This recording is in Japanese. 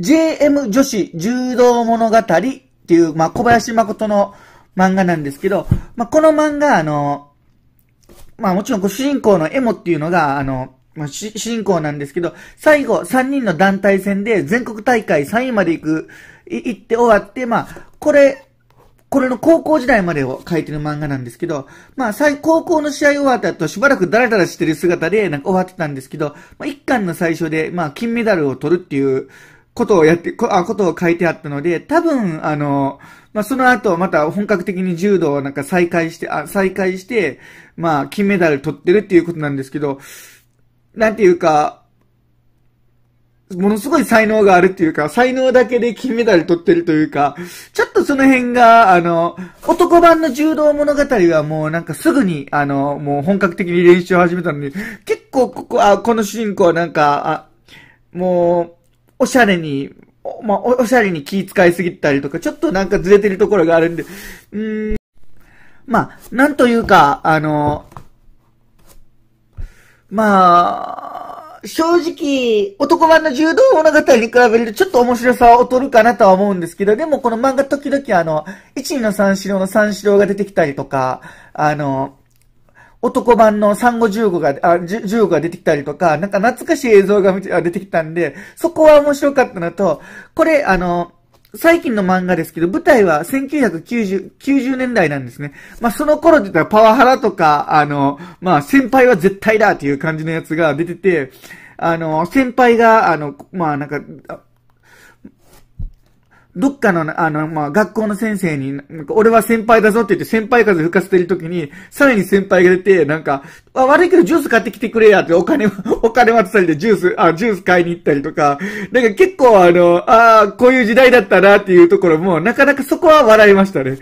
JM 女子柔道物語っていう、まあ、小林誠の漫画なんですけど、まあ、この漫画、あの、まあ、もちろん、主人公のエモっていうのが、あの、まあ、主人公なんですけど、最後、3人の団体戦で全国大会3位まで行く、行って終わって、まあ、これ、これの高校時代までを書いてる漫画なんですけど、まあ、最、高校の試合終わった後、しばらくダラダラしてる姿で、なんか終わってたんですけど、まあ、一巻の最初で、まあ、金メダルを取るっていう、ことをやって、こあことを書いてあったので、多分、あの、まあ、その後、また本格的に柔道をなんか再開して、あ、再開して、まあ、金メダル取ってるっていうことなんですけど、なんていうか、ものすごい才能があるっていうか、才能だけで金メダル取ってるというか、ちょっとその辺が、あの、男版の柔道物語はもうなんかすぐに、あの、もう本格的に練習を始めたので、結構ここ、あ、この主人公なんか、あ、もう、おしゃれに、おまあ、おしゃれに気使いすぎたりとか、ちょっとなんかずれてるところがあるんで、うーん。まあ、なんというか、あの、まあ、正直、男版の柔道物語に比べるとちょっと面白さは劣るかなとは思うんですけど、でもこの漫画時々あの、1、二の三四郎の三四郎が出てきたりとか、あの、男版の産後15が、あ、15が出てきたりとか、なんか懐かしい映像が出てきたんで、そこは面白かったのと、これ、あの、最近の漫画ですけど、舞台は1990、90年代なんですね。まあ、その頃って言ったらパワハラとか、あの、まあ、先輩は絶対だっていう感じのやつが出てて、あの、先輩が、あの、まあ、なんか、どっかの、あの、まあ、学校の先生に、俺は先輩だぞって言って先輩風吹かせてる時に、さらに先輩が出て、なんか、悪いけどジュース買ってきてくれやってお金、お金渡されてジュース、あ、ジュース買いに行ったりとか、なんか結構あの、ああ、こういう時代だったなっていうところも、なかなかそこは笑いましたね。